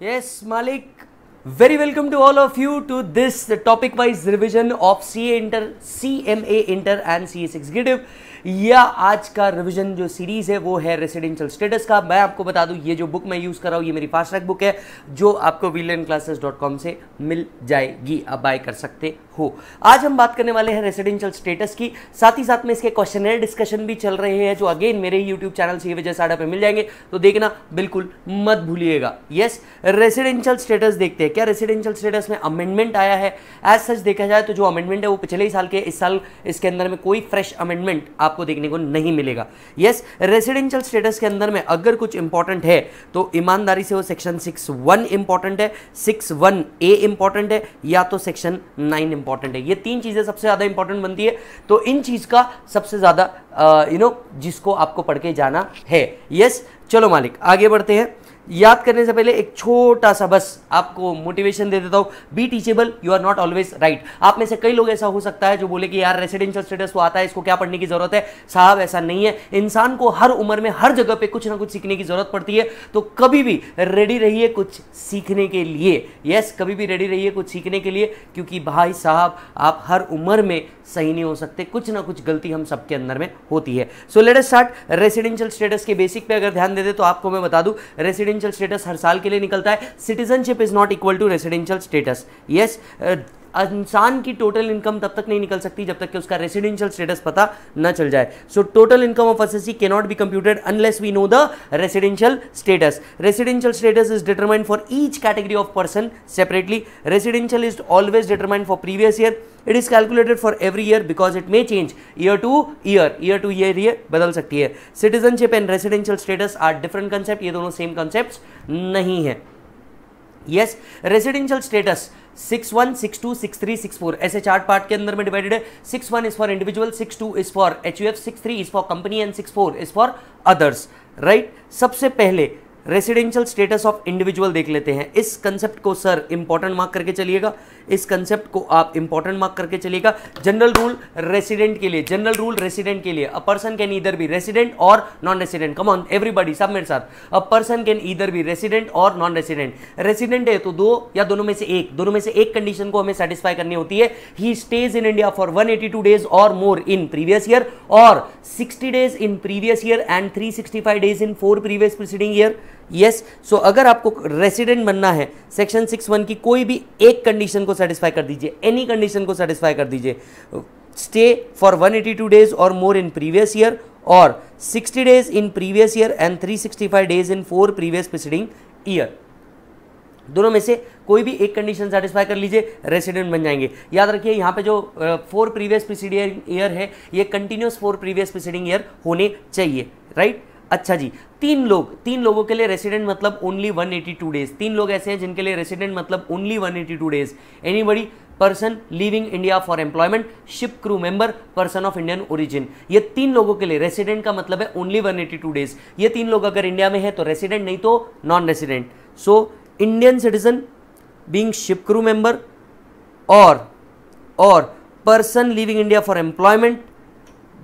Yes, Malik. Very welcome to all of you to this topic-wise revision of CA Inter, CMA Inter and CS Executive. या आज का revision जो series है वो है residential status का मैं आपको बता दूं ये जो बुक मैं यूज़ कर रहा हूँ ये मेरी फास्ट ट्रैक बुक है जो आपको वीलन क्लासेस डॉट कॉम से मिल जाएगी आप बाय कर सकते हो आज हम बात करने वाले हैं रेसिडेंशियल स्टेटस की साथ ही साथ में इसके क्वेश्चन डिस्कशन भी चल रहे हैं जो अगेन मेरे ही यूट्यूब चैनल से वजह साढ़ा पे मिल जाएंगे तो देखना बिल्कुल मत भूलिएगा यस रेसिडेंशियल स्टेटस देखते हैं क्या रेसिडेंशियल स्टेटस में अमेंडमेंट आया है एज सच देखा जाए तो जो अमेंडमेंट है वो पिछले ही साल के इस साल इसके अंदर में कोई फ्रेश अमेंडमेंट आप आपको देखने को नहीं मिलेगा यस रेसिडेंशियल स्टेटस के अंदर में अगर कुछ इंपॉर्टेंट है तो ईमानदारी से वो सेक्शन सिक्स वन इंपॉर्टेंट है सिक्स वन ए इंपॉर्टेंट है या तो सेक्शन नाइन इंपॉर्टेंट है ये तीन चीज़ें सबसे ज़्यादा इंपॉर्टेंट बनती है तो इन चीज़ का सबसे ज़्यादा यू uh, नो जिसको आपको पढ़ के जाना है यस चलो मालिक आगे बढ़ते हैं याद करने से पहले एक छोटा सा बस आपको मोटिवेशन दे देता हूँ be teachable you are not always right आप में से कई लोग ऐसा हो सकता है जो बोले कि यार रेसिडेंशियल स्टेटस तो आता है इसको क्या पढ़ने की जरूरत है साहब ऐसा नहीं है इंसान को हर उम्र में हर जगह पे कुछ ना कुछ सीखने की जरूरत पड़ती है तो कभी भी रेडी रहिए कुछ सीखने के लिए यस yes, कभी भी रेडी रहिए कुछ सीखने के लिए क्योंकि भाई साहब आप हर उम्र में सही नहीं हो सकते कुछ ना कुछ गलती हम सबके अंदर में होती है so let start residential status के बेसिक पे अगर ध्यान दे दे तो आपको मैं बता दूं रेसिडेंशियल स्टेटस हर साल के लिए निकलता है citizenship is not equal to residential status yes इंसान की टोटल इनकम तब तक नहीं निकल सकती जब तक कि उसका रेसिडेंशियल स्टेटस पता न चल जाए so total income of assessee के not be computed unless we know the residential status residential status is determined for each category of person separately residential is always determined for previous year it is calculated for every year because it may change year to year year to year ये बदल सकती है citizenship and residential status are different concept ये दोनों same concept नहीं है yes residential status six one six two six three six four ऐसे chart part के अंदर में डिवाइडेड है six one is for individual six two is for H U F six three is for company and six four is for others right सबसे पहले residential status of individual देख लेते हैं इस कंसेप्ट को सर इंपॉर्टेंट मार्क करके चलिएगा इस कंसेप्ट को आप इंपॉर्टेंट मार्क करके चलिएगा जनरल रूल रेसिडेंट के लिए जनरल रूल रेसिडेंट के लिए a person can either be resident और non resident come on everybody सब मेरे साथ a person can either be resident और नॉन रेसिडेंट रेसिडेंट है तो दो या दोनों में से एक दोनों में से एक कंडीशन को हमें सेटिस्फाई करनी होती है he stays in India for two days और मोर इन प्रीवियस ईयर और sixty days in previous year and five days in four previous preceding year yes yes. So so, अगर आपको रेसिडेंट बनना है सेक्शन सिक्स वन की कोई भी एक कंडीशन को सेटिस्फाई कर दीजिए एनी कंडीशन को सेटिस्फाई कर दीजिए stay for one eighty two days और मोर इन प्रीवियस ईयर और sixty days in previous year and three sixty five days in four previous preceding year दोनों में से कोई भी एक कंडीशन सेटिस्फाई कर लीजिए रेसिडेंट बन जाएंगे याद रखिए यहाँ पे जो फोर प्रीवियस प्रिसीडियर ईयर है ये continuous four previous preceding year होने चाहिए राइट अच्छा जी तीन लोग तीन लोगों के लिए रेसिडेंट मतलब ओनली 182 डेज तीन लोग ऐसे हैं जिनके लिए रेसिडेंट मतलब only 182 days anybody person living India for employment ship crew member person of Indian origin ये तीन लोगों के लिए रेसिडेंट का मतलब है ओनली 182 डेज ये तीन लोग अगर इंडिया में है तो रेसिडेंट नहीं तो non resident so Indian citizen being ship crew member or or person living India for employment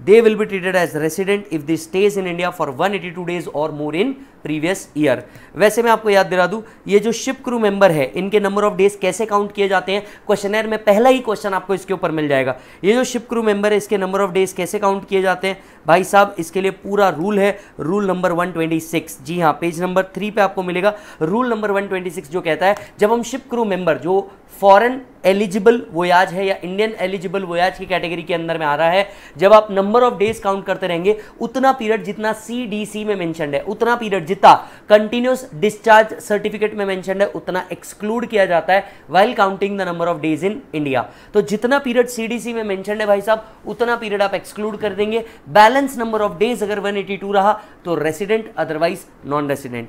they will be treated as resident if they stays in India for 182 days or more in previous year वैसे मैं आपको याद दिला दूं ये जो ship crew member है इनके नंबर ऑफ डेज कैसे काउंट किए जाते हैं क्वेश्चन में पहला ही क्वेश्चन आपको इसके ऊपर मिल जाएगा ये जो शिप क्रू मेंबर है इसके नंबर ऑफ डेज कैसे काउंट किए जाते हैं भाई साहब इसके लिए पूरा रूल है रूल नंबर 126 जी हाँ पेज नंबर थ्री पे आपको मिलेगा रूल नंबर 126 जो कहता है जब हम शिप क्रू मेंबर जो फॉरेन एलिजिबल वोयाज है या इंडियन एलिजिबल वोयाज की कैटेगरी के अंदर में आ रहा है जब आप नंबर ऑफ डेज काउंट करते रहेंगे उतना पीरियड जितना सी डी सी में मैंशन है उतना पीरियड जितना कंटिन्यूस डिस्चार्ज सर्टिफिकेट में मेंशन है उतना एक्सक्लूड किया जाता है well counting the number of days in India तो जितना पीरियड सीडीसी में मेंशन है भाई साहब उतना पीरियड आप एक्सक्लूड कर देंगे बैलेंस नंबर ऑफ डेज अगर 182 रहा तो resident otherwise non resident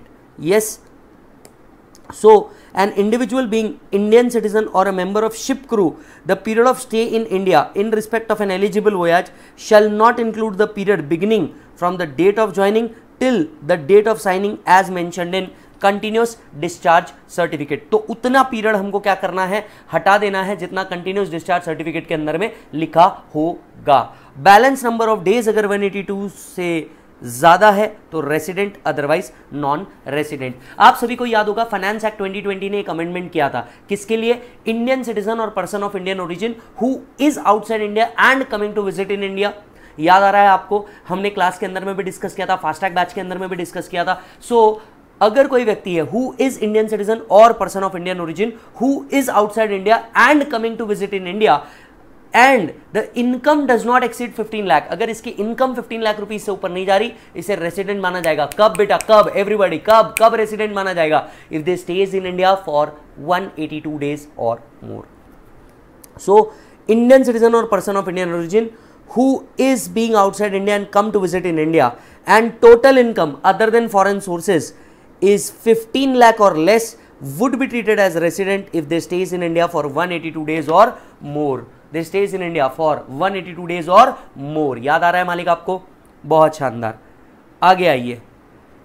yes so an individual being Indian citizen or a member of ship crew the period of stay in India in respect of an eligible voyage shall not include the period beginning from the date of joining till the date of signing as mentioned in continuous discharge certificate तो उतना period हमको क्या करना है हटा देना है जितना कंटिन्यूस डिस्चार्ज सर्टिफिकेट के अंदर में लिखा होगा बैलेंस नंबर ऑफ डेज अगर 182 से ज़्यादा है तो रेसिडेंट अदरवाइज नॉन रेसिडेंट आप सभी को याद होगा फाइनेंस एक्ट 2020 ने एक अमेंडमेंट किया था किसके लिए Indian citizen or person of Indian origin who is outside India and coming to visit in India याद आ रहा है आपको हमने क्लास के अंदर में भी डिस्कस किया था फास्टैग बैच के अंदर में भी डिस्कस किया था सो so, अगर कोई व्यक्ति है who is Indian citizen or person of Indian origin who is outside India and coming to visit in India and the income does not exceed 15 lakh अगर इसकी इनकम 15 लाख रुपीज से ऊपर नहीं जा रही इसे रेसिडेंट माना जाएगा कब बेटा कब एवरीबॉडी कब कब रेसिडेंट माना जाएगा if they stays in India for 182 days और more so Indian citizen or person of Indian origin who is being outside India and come to visit in India and total income other than foreign sources is 15 lakh or less would be treated as resident if they stays in India for 182 days or more. They stays in India for 182 days or more. याद आ रहा है मालिक आपको बहुत शानदार आगे आइए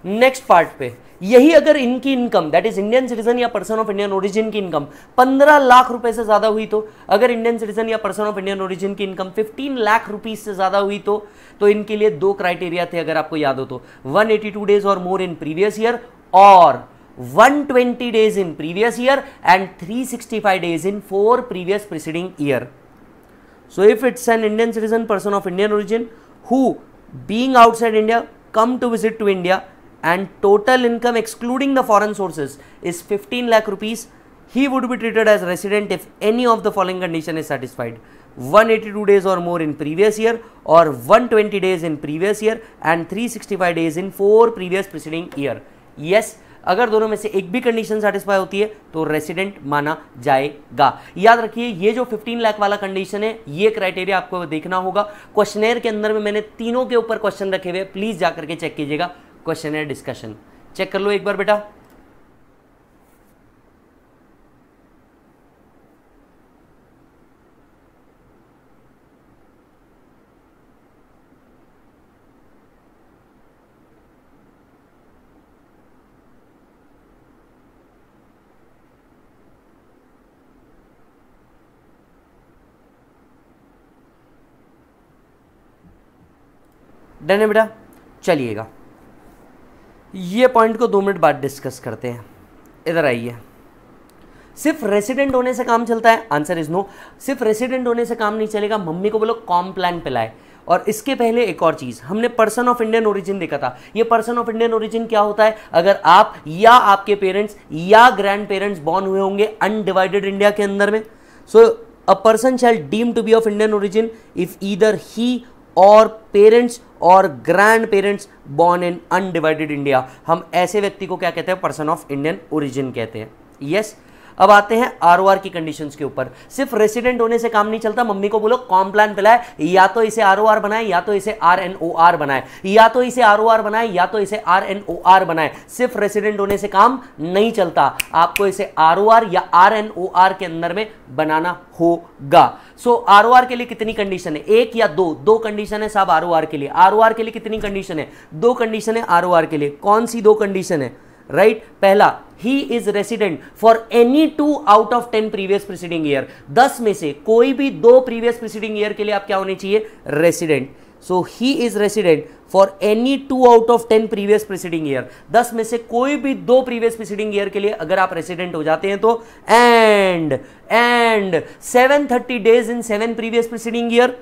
नेक्स्ट पार्ट पे यही अगर इनकी income that is Indian citizen या पर्सन ऑफ इंडियन ओरिजिन की इनकम 15 लाख रुपए से ज़्यादा हुई तो अगर इंडियन सिटीजन या पर्सन ऑफ इंडियन ओरिजिन की इनकम 15 लाख रुपीज से ज़्यादा हुई तो तो इनके लिए दो क्राइटेरिया थे अगर आपको याद हो तो 182 डेज और more in previous year or 120 days in previous year and 365 days in four previous preceding year so if it's an Indian citizen person of Indian origin who being outside India come to visit to India and total income excluding the foreign sources is 15 lakh rupees, he would be treated as resident if any of the following condition is satisfied. 182 days or more in previous year or 120 days in previous year and 365 days in four previous preceding year. Yes, अगर दोनों में से एक भी condition satisfy होती है तो resident माना जाएगा याद रखिए ये जो 15 लाख वाला कंडीशन है ये क्राइटेरिया आपको देखना होगा क्वेश्चनेयर के अंदर में मैंने तीनों के ऊपर क्वेश्चन रखे हुए प्लीज जाकर के चेक कीजिएगा क्वेश्चन है डिस्कशन चेक कर लो एक बार बेटा डन है बेटा चलिएगा ये पॉइंट को दो मिनट बाद डिस्कस करते हैं इधर आइए सिर्फ रेसिडेंट होने से काम चलता है आंसर इज नो सिर्फ रेसिडेंट होने से काम नहीं चलेगा मम्मी को बोलो कॉम प्लान पिलाए और इसके पहले एक और चीज़ हमने पर्सन ऑफ इंडियन ओरिजिन देखा था ये पर्सन ऑफ इंडियन ओरिजिन क्या होता है अगर आप या आपके पेरेंट्स या ग्रैंड पेरेंट्स बॉर्न हुए होंगे अनडिवाइडेड इंडिया के अंदर में so a person shall deem to be of Indian origin if either he or parents or grandparents born in undivided India हम ऐसे व्यक्ति को क्या कहते हैं पर्सन ऑफ इंडियन ओरिजिन कहते हैं यस yes? अब आते हैं आर की कंडीशन के ऊपर सिर्फ रेसिडेंट होने से काम नहीं चलता मम्मी को बोलो कॉम प्लान पिलाए या तो इसे आर बनाए या तो इसे आर बनाए या तो इसे आर बनाए या तो इसे आर बनाए सिर्फ रेसिडेंट होने से काम नहीं चलता आपको इसे आर या आर के अंदर में बनाना होगा सो आर ओ के लिए कितनी कंडीशन है एक या दो दो कंडीशन है साहब आर के लिए आर के लिए कितनी कंडीशन है दो कंडीशन है आर के लिए कौन सी दो कंडीशन है राइट right? पहला he is resident for any two out of ten previous preceding year दस में से कोई भी दो प्रीवियस प्रिसीडिंग ईयर के लिए आप क्या होने चाहिए resident so he is resident for any two out of ten previous preceding year दस में से कोई भी दो प्रीवियस प्रिसीडिंग ईयर के लिए अगर आप रेसिडेंट हो जाते हैं तो and and seven thirty days in seven previous preceding year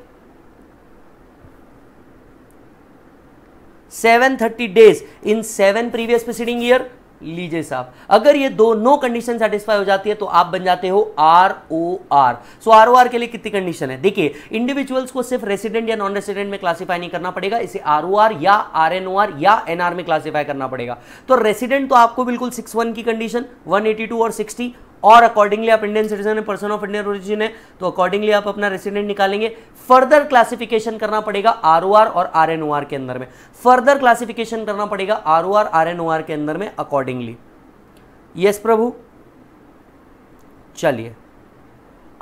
seven thirty days in seven previous preceding year लीजिए साहब अगर ये दोनों कंडीशन सेटिस्फाई हो जाती है तो आप बन जाते हो R O R so R O R के लिए कितनी कंडीशन है देखिए इंडिविजुअल्स को सिर्फ रेसिडेंट या नॉन रेसिडेंट में क्लासीफाई नहीं करना पड़ेगा इसे आर ओ आर या आर एन ओ आर या एन आर में क्लासीफाई करना पड़ेगा तो रेसिडेंट तो आपको बिल्कुल सिक्स वन की कंडीशन वन एटी टू और सिक्सटी और अकॉर्डिंगली आप इंडियन सिटीजन है पर्सन ऑफ इंडियन ओरिजिन है तो अकॉर्डिंगली आप अपना रेसिडेंट निकालेंगे फर्दर क्लासिफिकेशन करना पड़ेगा आर और आर के अंदर में फर्दर क्लासिफिकेशन करना पड़ेगा आर ओ आर के अंदर में अकॉर्डिंगली यस प्रभु चलिए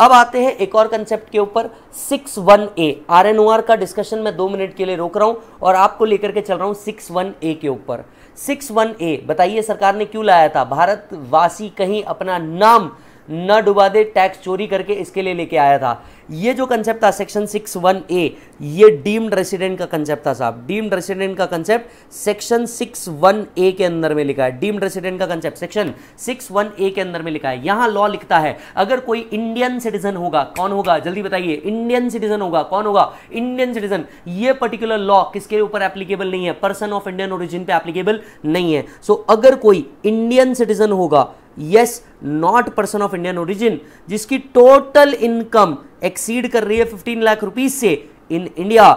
अब आते हैं एक और कंसेप्ट के ऊपर six one A R N O R का डिस्कशन मैं दो मिनट के लिए रोक रहा हूं और आपको लेकर के चल रहा हूं सिक्स वन ए के ऊपर सिक्स वन ए बताइए सरकार ने क्यों लाया था भारतवासी कहीं अपना नाम न डुबा दे टैक्स चोरी करके इसके लिए लेके आया था ये जो कंसेप्ट था सेक्शन सिक्स वन ए ये डीम्ड रेसिडेंट का कंसेप्ट था साहब डीम्ड रेसिडेंट का concept section six one A के अंदर में लिखा है डीम्ड रेसिडेंट का concept section six one A के अंदर में लिखा है यहां लॉ लिखता है अगर कोई इंडियन सिटीजन होगा कौन होगा जल्दी बताइए इंडियन सिटीजन होगा कौन होगा इंडियन सिटीजन ये पर्टिकुलर लॉ किसके ऊपर एप्लीकेबल नहीं है पर्सन ऑफ इंडियन ओरिजिन पे एप्लीकेबल नहीं है सो so, अगर कोई इंडियन सिटीजन होगा yes not person of Indian origin जिसकी टोटल इनकम एक्सीड कर रही है फिफ्टीन लाख रुपीज से in India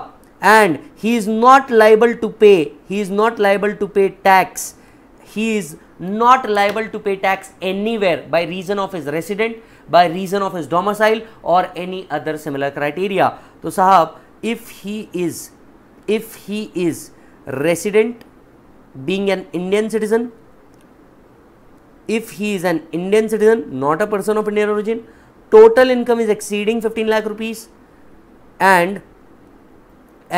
and he is not liable to pay he is not liable to pay tax he is not liable to pay tax any where by reason of is resident by reason of is domicile or any other similar criteria तो साहब if he is if he is resident being an Indian citizen if he is an Indian citizen, not a person of Indian origin, total income is exceeding 15 lakh rupees and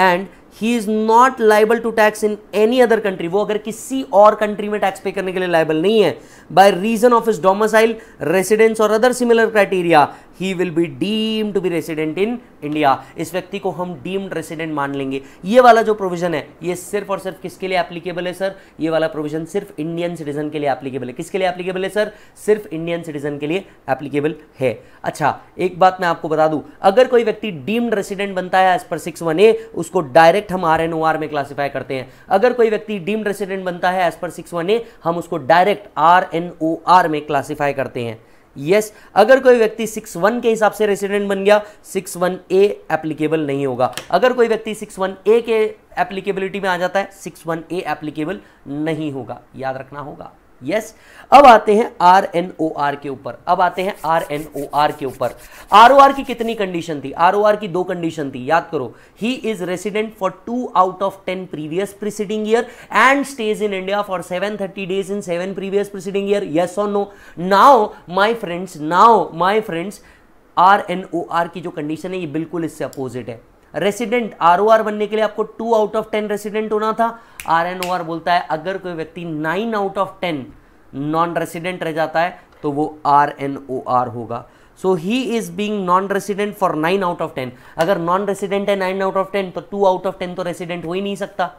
and he is not liable to tax in any other country वो अगर किसी और country में tax पे करने के लिए liable नहीं है by reason of is domicile residence or other similar criteria he will be deem to be resident in India इस व्यक्ति को हम डीम्ड रेसिडेंट मान लेंगे ये वाला जो प्रोविजन है ये सिर्फ और सिर्फ किसके लिए एप्लीकेबल है सर ये वाला प्रोविजन सिर्फ इंडियन सिटीजन के लिए एप्लीकेबल है किसके लिए एप्लीकेबल है सर सिर्फ इंडियन सिटीजन के लिए एप्लीकेबल है अच्छा एक बात मैं आपको बता दू अगर कोई व्यक्ति डीम्ड रेसिडेंट बनता है एज पर सिक्स वन ए उसको डायरेक्ट हम आर एन ओ आर में क्लासीफाई करते हैं अगर कोई व्यक्ति डीम्ड रेसिडेंट बनता है एज पर सिक्स वन ए हम उसको direct R N O R में क्लासीफाई करते हैं यस अगर कोई व्यक्ति सिक्स वन के हिसाब से रेसिडेंट बन गया सिक्स वन ए एप्लीकेबल नहीं होगा अगर कोई व्यक्ति सिक्स वन ए के एप्लीकेबिलिटी में आ जाता है सिक्स वन ए एप्लीकेबल नहीं होगा याद रखना होगा यस अब आते हैं आर एन ओ आर के ऊपर अब आते हैं आर एन ओ आर के ऊपर आर ओ आर की कितनी कंडीशन थी आर ओ आर की दो कंडीशन थी याद करो he is resident for two out of ten previous preceding year and stays in India for seven thirty days in seven previous preceding year yes और no now my friends now my friends R N O R की जो condition है ये बिल्कुल इससे opposite है resident are बनने के लिए आपको two out of ten resident होना था आर बोलता है अगर कोई व्यक्ति nine out of ten non resident रह जाता है तो वो आर एन ओ आर होगा so he is being non resident for nine out of ten अगर नॉन रेसिडेंट है नाइन आउट ऑफ टेन तो टू आउट ऑफ टेन तो रेसिडेंट हो ही नहीं सकता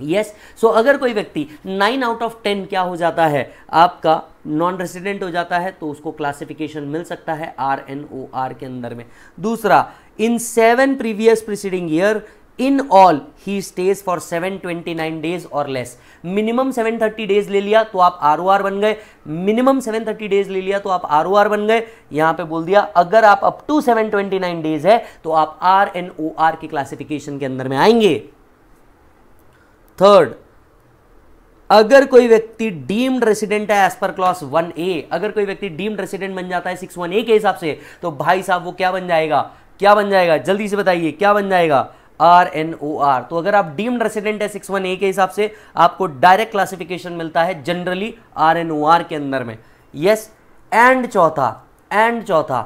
यस yes. सो so, अगर कोई व्यक्ति नाइन आउट ऑफ टेन क्या हो जाता है आपका नॉन रेसिडेंट हो जाता है तो उसको क्लासिफिकेशन मिल सकता है आर एन ओ आर के अंदर में दूसरा in seven previous preceding year in all he stays for 729 days or less minimum 730 days ले लिया तो आप आर बन गए मिनिमम 730 डेज ले लिया तो आप आर बन गए यहां पे बोल दिया अगर आप अप टू 729 डेज है तो आप आर एन ओ आर की क्लासिफिकेशन के अंदर में आएंगे थर्ड अगर कोई व्यक्ति डीम्ड रेसिडेंट है as per clause one A अगर कोई व्यक्ति डीम्ड रेसिडेंट बन जाता है सिक्स वन ए के हिसाब से तो भाई साहब वो क्या बन जाएगा क्या बन जाएगा जल्दी से बताइए क्या बन जाएगा आर एन ओ आर तो अगर आप डीम्ड रेसिडेंट है सिक्स वन ए के हिसाब से आपको डायरेक्ट क्लासिफिकेशन मिलता है generally R N O R के अंदर में यस एंड चौथा एंड चौथा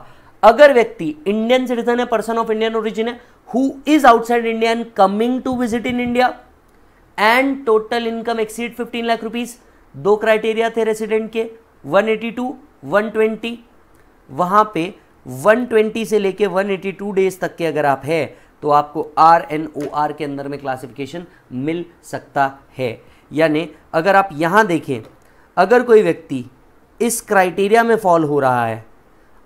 अगर व्यक्ति इंडियन सिटीजन है पर्सन ऑफ इंडियन ओरिजिन है who is outside India and coming to visit in India and total income exceed fifteen lakh rupees दो क्राइटेरिया थे रेसिडेंट के one eighty two one twenty वहां पर 120 से लेके 182 डेज तक के अगर आप है तो आपको आर एन ओ आर के अंदर में क्लासिफिकेशन मिल सकता है यानी अगर आप यहाँ देखें अगर कोई व्यक्ति इस क्राइटेरिया में फॉल हो रहा है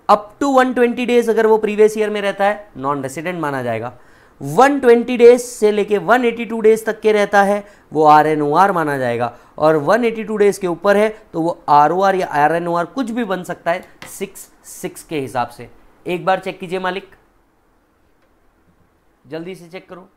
अप टू 120 डेज अगर वो प्रीवियस ईयर में रहता है नॉन रेसिडेंट माना जाएगा 120 डेज से लेके 182 डेज तक के रहता है वो आर एन ओ आर माना जाएगा और 182 डेज के ऊपर है तो वो आर या आर कुछ भी बन सकता है सिक्स सिक्स के हिसाब से एक बार चेक कीजिए मालिक जल्दी से चेक करो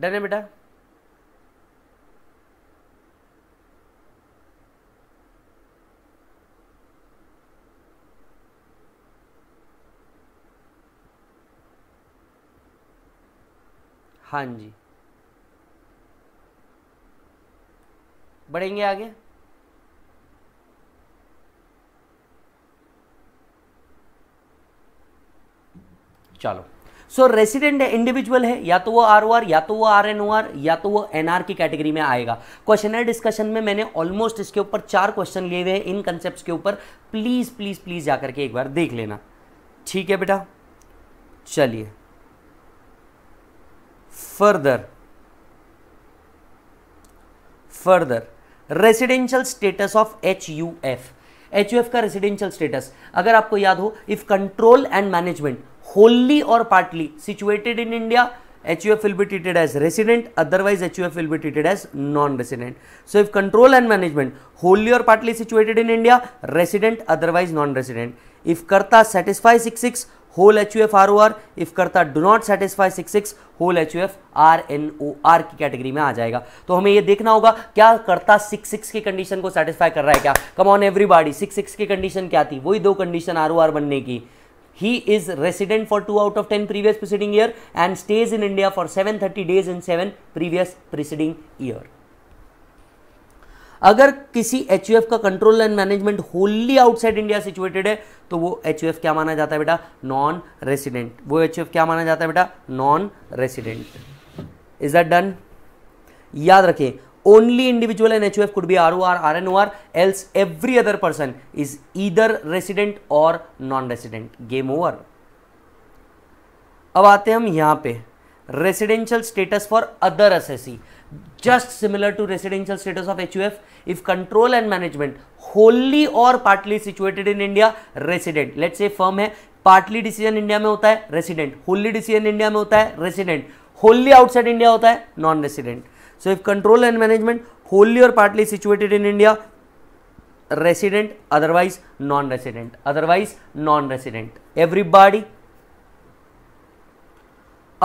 डन है बेटा हाँ जी बढ़ेंगे आगे चलो सो रेसिडेंट इंडिविजुअल है या तो वो आर ओ आर या तो वो आर एन ओ आर या तो वो एन आर की कैटेगरी में आएगा क्वेश्चनर डिस्कशन में मैंने ऑलमोस्ट इसके ऊपर चार क्वेश्चन लिए हुए हैं इन कंसेप्ट के ऊपर प्लीज़ प्लीज़ प्लीज़ जाकर के एक बार देख लेना ठीक है बेटा चलिए further further residential status of H U F H U F का रेसिडेंशियल स्टेटस अगर आपको याद हो if control and management wholly or partly situated in India H U F will be treated as resident otherwise H U F will be treated as non-resident. So if control and management wholly or partly situated in India, resident otherwise non-resident. If Karta satisfies 66, whole H U F R O R if Karta do not satisfy six six whole H U F R N O R की category में आ जाएगा तो हमें यह देखना होगा क्या करता सिक्स सिक्स की कंडीशन को सेटिस्फाई कर रहा है क्या come on everybody six six की कंडीशन क्या थी वही दो कंडीशन आर ओ आर बनने की he is resident for out out of previous previous preceding year and stays in india for thirty days in seven previous preceding year अगर किसी H का control and management wholly outside India situated है तो वो H क्या माना जाता है बेटा नॉन रेसिडेंट वो एच क्या माना जाता है बेटा non resident is that done याद रखें be R O R R N O R else every other person is either resident और नॉन रेसिडेंट गेम ओवर अब आते हम यहां पे residential status for other S C just similar to residential status of HUF if control and management wholly or partly situated in India resident let's say firm hai partly decision India mein hota hai resident wholly decision India mein hota hai resident wholly outside India hota hai non resident so if control and management wholly or partly situated in India resident otherwise non resident otherwise non resident everybody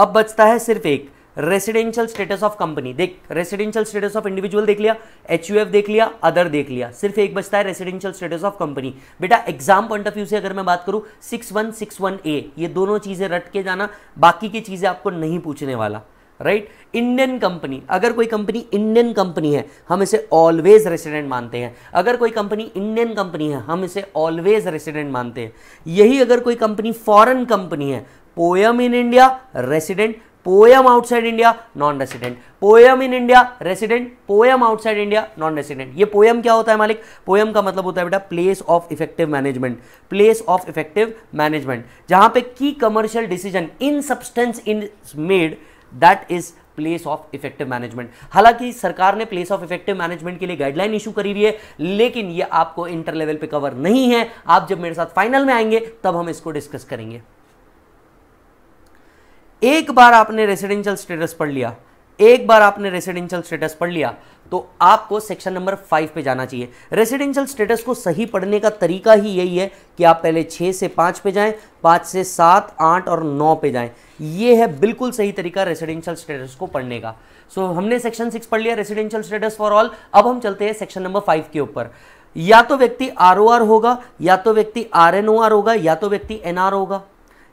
अब बचता है सिर्फ एक residential status of company देख residential status of individual देख लिया H देख लिया अदर देख लिया सिर्फ एक बचता है रेसिडेंशियल स्टेटस ऑफ कंपनी बेटा एग्जाम पॉइंट ऑफ व्यू से अगर मैं बात करूँ six one six one A ये दोनों चीज़ें रट के जाना बाकी की चीज़ें आपको नहीं पूछने वाला राइट इंडियन कंपनी अगर कोई कंपनी इंडियन कंपनी है हम इसे ऑलवेज रेसिडेंट मानते हैं अगर कोई कंपनी इंडियन कंपनी है हम इसे ऑलवेज रेसिडेंट मानते हैं यही अगर कोई कंपनी फॉरेन कंपनी है POEM in India resident POEM outside India non resident POEM in India resident POEM outside India non resident ये पोयम क्या होता है मालिक पोयम का मतलब होता है बेटा place of effective management place of effective management जहां पे की commercial decision in substance in made that is place of effective management हालांकि सरकार ने प्लेस ऑफ इफेक्टिव मैनेजमेंट के लिए गाइडलाइन इशू करी हुई है लेकिन ये आपको इंटर लेवल पे कवर नहीं है आप जब मेरे साथ फाइनल में आएंगे तब हम इसको डिस्कस करेंगे एक बार आपने रेसिडेंशियल स्टेटस पढ़ लिया एक बार आपने रेसिडेंशियल स्टेटस पढ़ लिया तो आपको सेक्शन नंबर फाइव पे जाना चाहिए रेसिडेंशियल स्टेटस को सही पढ़ने का तरीका ही यही है कि आप पहले छः से पाँच पे जाएं पाँच से सात आठ और नौ पे जाएं ये है बिल्कुल सही तरीका रेसिडेंशियल स्टेटस को पढ़ने का सो so, हमने सेक्शन सिक्स पढ़ लिया रेसिडेंशियल स्टेटस फॉर ऑल अब हम चलते हैं सेक्शन नंबर फाइव के ऊपर या तो व्यक्ति आर होगा या तो व्यक्ति आर होगा या तो व्यक्ति एन होगा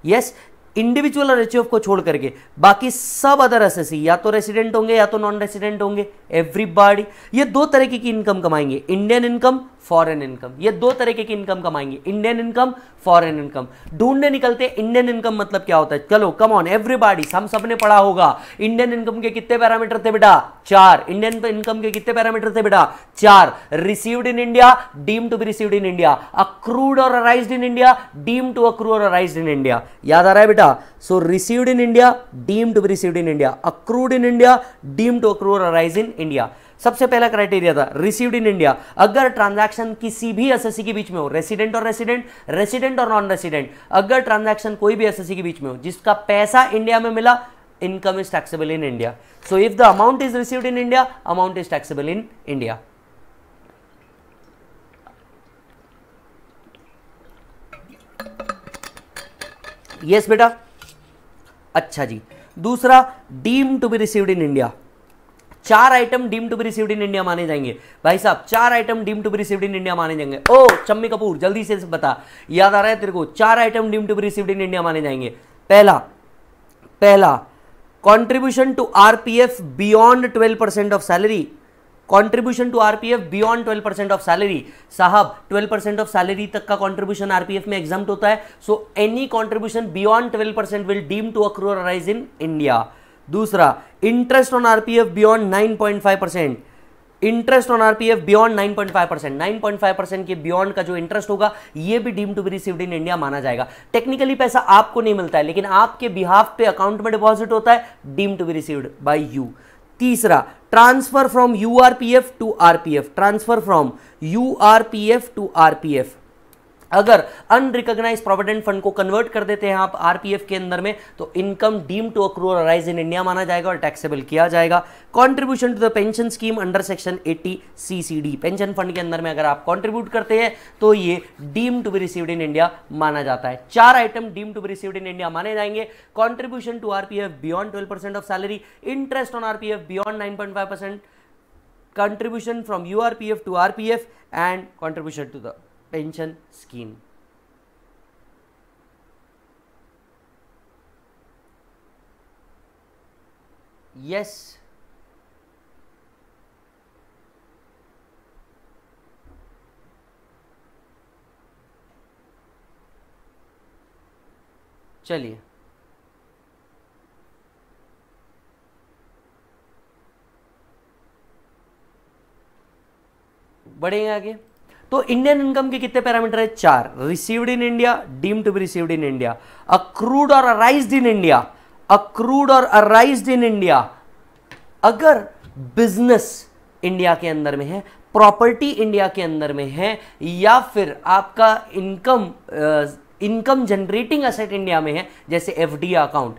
यस yes, इंडिविजुअल एच को छोड़ करके बाकी सब अदर एस या तो रेसिडेंट होंगे या तो नॉन रेसिडेंट होंगे एवरीबॉडी ये दो तरीके की इनकम कमाएंगे इंडियन इनकम फॉरेन इनकम ये दो तरीके की इनकम कमाएंगे इंडियन इनकम फॉरेन इनकम ढूंढने निकलते इंडियन इनकम मतलब क्या होता है चलो कम ऑन एवरीबॉडी हम सब ने पढ़ा होगा इंडियन इनकम के कितने पैरामीटर थे बेटा चार इंडियन इनकम के कितने पैरामीटर थे बेटा चार received in India deem to be received in India accrued or arise in India deem to accrue or arise in India याद आ रहा है बेटा so received in India deem to be received in India accrued in India deem to accrue or arise in India सबसे पहला criteria था received in India अगर transaction किसी भी एस के बीच में हो रेसिडेंट और रेसिडेंट रेसिडेंट और नॉन रेसिडेंट अगर ट्रांजैक्शन कोई भी एस के बीच में हो जिसका पैसा इंडिया में मिला income is taxable in India so if the amount is received in India amount is taxable in India yes बेटा अच्छा जी दूसरा deem to be received in India चार item deem to be received in India माने जाएंगे भाई साहब चार item deem to be received in India माने जाएंगे ओ चम्मी कपूर जल्दी से बता याद आ रहा है तेरे को चार item deem to be received in India माने जाएंगे पहला पहला contribution to RPF beyond twelve percent of salary contribution to RPF beyond twelve percent of salary साहब ट्वेल्व परसेंट ऑफ सैलरी तक का कॉन्ट्रीब्यूशन आरपीएफ में एग्जाम होता है so any contribution beyond twelve percent will deem to accrue or arise in India दूसरा interest on RPF beyond 9.5 percent interest on RPF beyond 9.5 percent 9.5 percent के beyond का जो interest होगा ये भी deem to be received in India माना जाएगा technically पैसा आपको नहीं मिलता है लेकिन आपके बिहाफ पे अकाउंट में डिपॉजिट होता है deem to be received by you तीसरा transfer from you to RPF transfer from you to RPF अगर अनरिकग्नाइज प्रोविडेंट फंड को कन्वर्ट कर देते हैं आप आरपीएफ के अंदर में तो income deem to accrue or arise in India माना जाएगा और टैक्सेबल किया जाएगा contribution to the pension scheme under section 80 CCD pension fund के अंदर में अगर आप कॉन्ट्रीब्यूट करते हैं तो ये deem to be received in India माना जाता है चार item deem to be received in India माने जाएंगे contribution to RPF beyond twelve of salary interest on RPF beyond nine contribution from URPF to RPF and contribution to the pension scheme yes चलिए बढ़ेंगे आगे तो Indian income के कितने parameter है चार received in India deem to be received in India accrued or arise in India accrued or arise in India अगर business India के अंदर में है प्रॉपर्टी इंडिया के अंदर में है या फिर आपका income income generating asset India में है जैसे एफ अकाउंट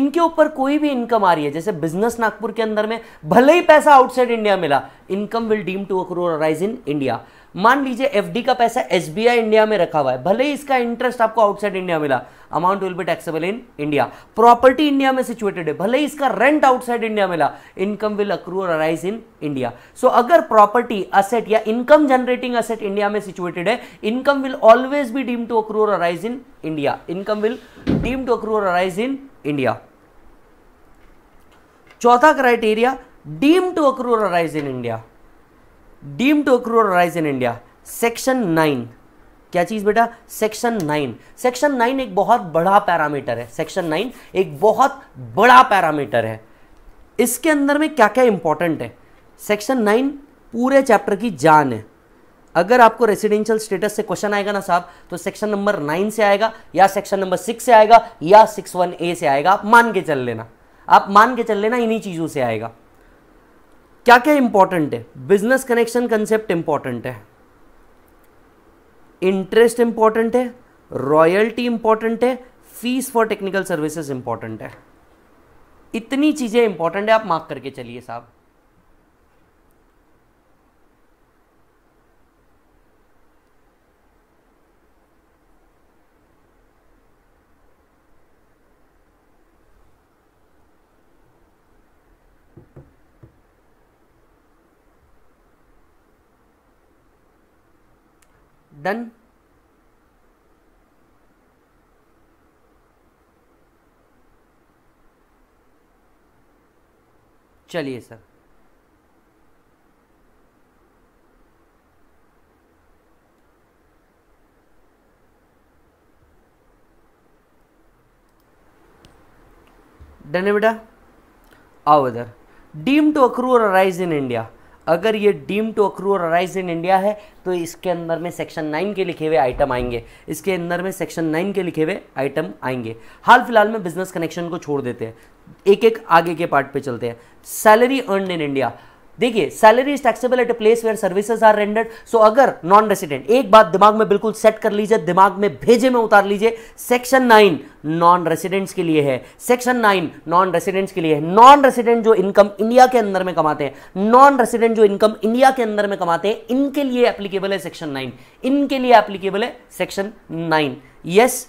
इनके ऊपर कोई भी इनकम आ रही है जैसे बिजनेस नागपुर के अंदर में भले ही पैसा आउटसाइड इंडिया मिला income will deem to accrue or arise in India मान लीजिए एफडी का पैसा एसबीआई इंडिया में रखा हुआ है भले ही इसका इंटरेस्ट आपको आउटसाइड इंडिया मिला amount will be taxable in India property India में सिचुएटेड है भले ही इसका रेंट आउटसाइड इंडिया मिला income will accrue or arise in India so अगर प्रॉपर्टी असेट या इनकम जनरेटिंग असेट इंडिया में सिचुएटेड है income will always be deem to accrue or arise in India income will deem to accrue or arise in India चौथा criteria deem to accrue or arise in India deem to accrue or arise in India section nine क्या चीज़ बेटा section nine section nine एक बहुत बड़ा parameter है section nine एक बहुत बड़ा पैरामीटर है इसके अंदर में क्या क्या इंपॉर्टेंट है सेक्शन नाइन पूरे चैप्टर की जान है अगर आपको रेसिडेंशियल स्टेटस से क्वेश्चन आएगा ना साहब तो सेक्शन नंबर नाइन से आएगा या सेक्शन नंबर सिक्स से आएगा या सिक्स वन ए से आएगा आप मान के चल लेना आप मान के चल लेना इन्हीं चीज़ों से आएगा क्या क्या इंपॉर्टेंट है बिजनेस कनेक्शन कंसेप्ट इंपॉर्टेंट है इंटरेस्ट इंपॉर्टेंट है रॉयल्टी इंपॉर्टेंट है fees for technical services important है इतनी चीज़ें इंपॉर्टेंट है आप मार्क करके चलिए साहब डन चलिए सर डन बेटा आओ इधर deem to accrue or arise in India अगर ये deem to accrue or arise in India है तो इसके अंदर में सेक्शन नाइन के लिखे हुए आइटम आएंगे इसके अंदर में सेक्शन नाइन के लिखे हुए आइटम आएंगे हाल फिलहाल में बिजनेस कनेक्शन को छोड़ देते हैं एक एक आगे के पार्ट पे चलते हैं सैलरी अर्न इन इंडिया देखिए salary is taxable at a place where services are rendered so अगर नॉन रेसिडेंट एक बात दिमाग में बिल्कुल सेट कर लीजिए दिमाग में भेजे में उतार लीजिए सेक्शन नाइन नॉन रेसिडेंट्स के लिए है सेक्शन नाइन नॉन रेसिडेंट्स के लिए है नॉन रेसिडेंट जो इनकम इंडिया के अंदर में कमाते हैं नॉन रेसिडेंट जो इनकम इंडिया के अंदर में कमाते हैं इनके लिए एप्लीकेबल है सेक्शन नाइन इनके लिए एप्लीकेबल है सेक्शन नाइन यस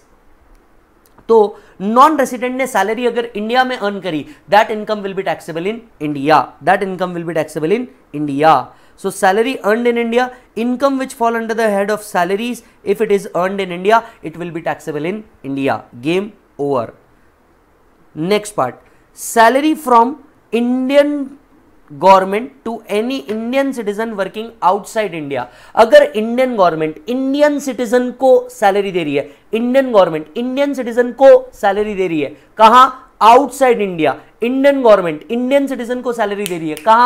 तो नॉन रेसिडेंट ने सैलरी अगर इंडिया में अर्न करी that income will be taxable in India that income will be taxable in India so salary earn in India income which fall under the head of salaries if it is earned in India it will be taxable in India game over next part salary from Indian government to any Indian citizen working outside India अगर Indian government Indian citizen को salary दे रही है Indian government Indian citizen को salary दे रही है कहा outside India Indian government Indian citizen को सैलरी दे रही है कहा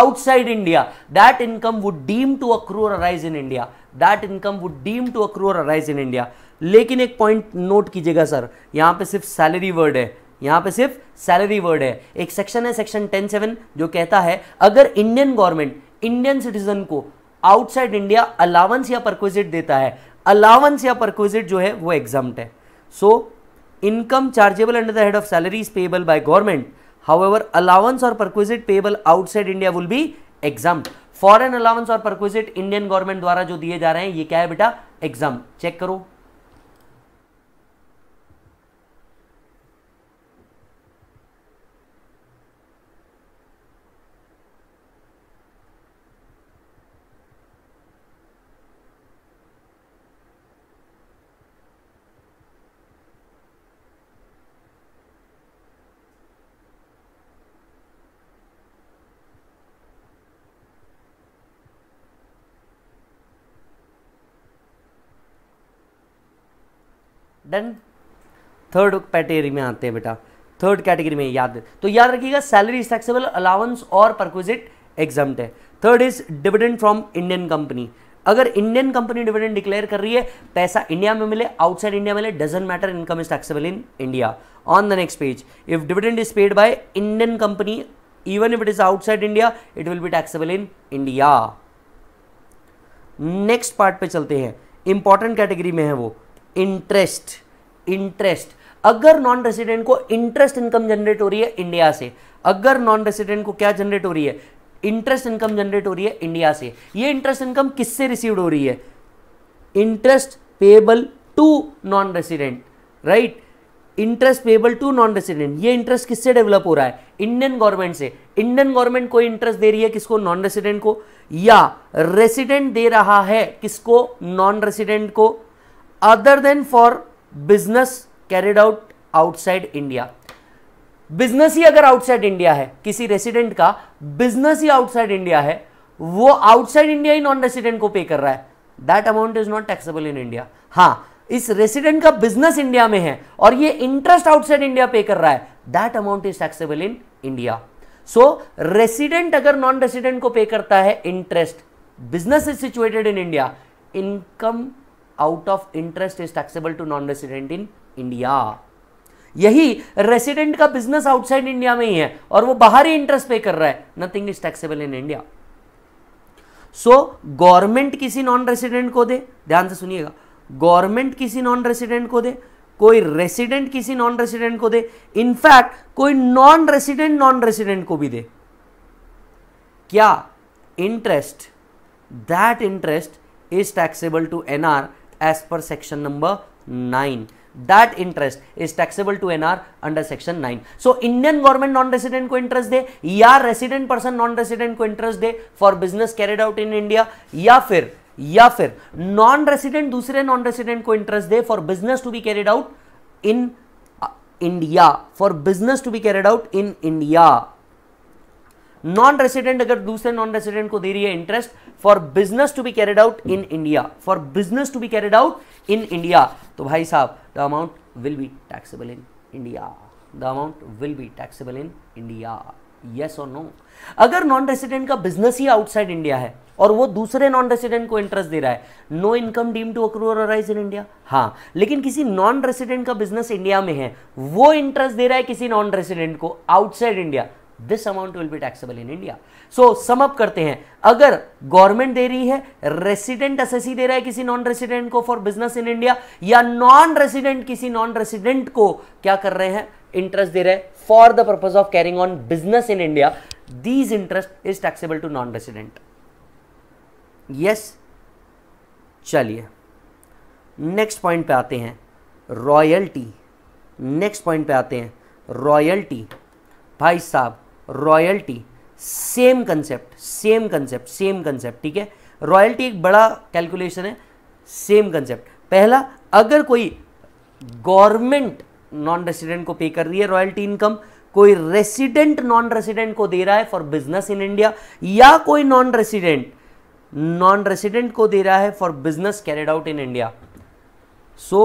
outside India that income would deem to accrue or arise in India that income would deem to accrue or arise in India लेकिन एक पॉइंट नोट कीजिएगा सर यहां पे सिर्फ सैलरी वर्ड है यहां पे सिर्फ सैलरी वर्ड है एक सेक्शन है सेक्शन टेन सेवन जो कहता है अगर इंडियन गवर्नमेंट इंडियन सिटीजन को आउटसाइड इंडिया अलावेंस या परक्विजिट देता है अलावेंस या परक्विजिट जो है वो एग्जाम है so income chargeable under the head of is payable by government ever allowance or perquisite payable outside India will be exempt foreign allowance or perquisite Indian government द्वारा जो दिए जा रहे हैं ये क्या है बेटा एग्जाम चेक करो डन थर्ड कैटेगरी में आते हैं बेटा थर्ड कैटेगरी में याद तो याद रखिएगा सैलरी टैक्सेबल अलाउंस और परक्विजिट एग्जाम है third is dividend from Indian company अगर इंडियन कंपनी डिविडेंड डिक्लेयर कर रही है पैसा इंडिया में मिले आउटसाइड इंडिया मिले doesn't matter income is taxable in India on the next page if dividend is paid by Indian company even if it is outside India it will be taxable in India next part पे चलते हैं important category में है वो interest interest अगर non resident को interest income generate हो रही है इंडिया से अगर नॉन रेसिडेंट को क्या जनरेट हो रही है इंटरेस्ट इनकम जनरेट हो रही है इंडिया से ये इंटरेस्ट इनकम किससे रिसीव हो रही है interest payable to non resident right interest payable to non resident ये इंटरेस्ट किससे डेवलप हो रहा है इंडियन गवर्नमेंट से इंडियन गवर्नमेंट कोई इंटरेस्ट दे रही है किसको नॉन रेसिडेंट को या रेसिडेंट दे रहा है किसको नॉन रेसिडेंट को other than for business carried out outside India business ही अगर आउटसाइड इंडिया है किसी रेसिडेंट का बिजनेस ही आउटसाइड इंडिया है वो आउटसाइड इंडिया ही नॉन रेसिडेंट को पे कर रहा है that amount is not taxable in India हाँ इस रेसिडेंट का बिजनेस इंडिया में है और ये इंटरेस्ट आउटसाइड इंडिया पे कर रहा है that amount is taxable in India so resident अगर नॉन रेसिडेंट को पे करता है interest business is situated in India income out of interest is taxable to non resident in India यही resident का बिजनेस आउटसाइड इंडिया में ही है और वो बाहर ही इंटरेस्ट पे कर रहा है nothing is taxable in India so government किसी नॉन रेसिडेंट को दे ध्यान से सुनिएगा गवर्नमेंट किसी नॉन रेसिडेंट को दे कोई रेसिडेंट किसी नॉन रेसिडेंट को दे इनफैक्ट कोई नॉन रेसिडेंट नॉन रेसिडेंट को भी दे क्या interest that interest is taxable to NR as per section number 9 that interest is taxable to nr under section 9 so indian government non resident को interest दे या रेसिडेंट पर्सन नॉन रेसिडेंट को interest दे for business carried out in India या फिर या फिर non resident दूसरे नॉन रेसिडेंट को इंटरेस्ट दे for business to be carried out in India for business to be carried out in India non resident अगर दूसरे नॉन रेसिडेंट को दे रही है interest for business to be carried out in India for business to be carried out in India तो भाई साहब the amount will be taxable in India the amount will be taxable in India yes और no अगर non resident का business ही outside India है और वो दूसरे नॉन रेसिडेंट को इंटरेस्ट दे रहा है no income deem to accrue or arise in India हाँ लेकिन किसी नॉन रेसिडेंट का बिजनेस इंडिया में है वो इंटरेस्ट दे रहा है किसी नॉन रेसिडेंट को outside India this amount will be taxable in India so sum up करते हैं अगर गवर्नमेंट दे रही है रेसिडेंट असेसी दे रहा है किसी नॉन रेसिडेंट को फॉर बिजनेस इन इंडिया या नॉन रेसिडेंट किसी नॉन रेसिडेंट को क्या कर रहे हैं इंटरेस्ट दे रहे हैं for the purpose of carrying on business in India these interest is taxable to non resident yes चलिए नेक्स्ट पॉइंट पे आते हैं रॉयल्टी नेक्स्ट पॉइंट पे आते हैं रॉयल्टी भाई साहब royalty same concept same concept same concept ठीक है रॉयल्टी एक बड़ा कैलकुलेशन है सेम कंसेप्ट पहला अगर कोई गवर्नमेंट नॉन रेसिडेंट को पे कर रही है रॉयल्टी इनकम कोई रेसिडेंट नॉन रेसिडेंट को दे रहा है फॉर बिजनेस इन इंडिया या कोई नॉन रेसिडेंट नॉन रेसिडेंट को दे रहा है for business carried out in India so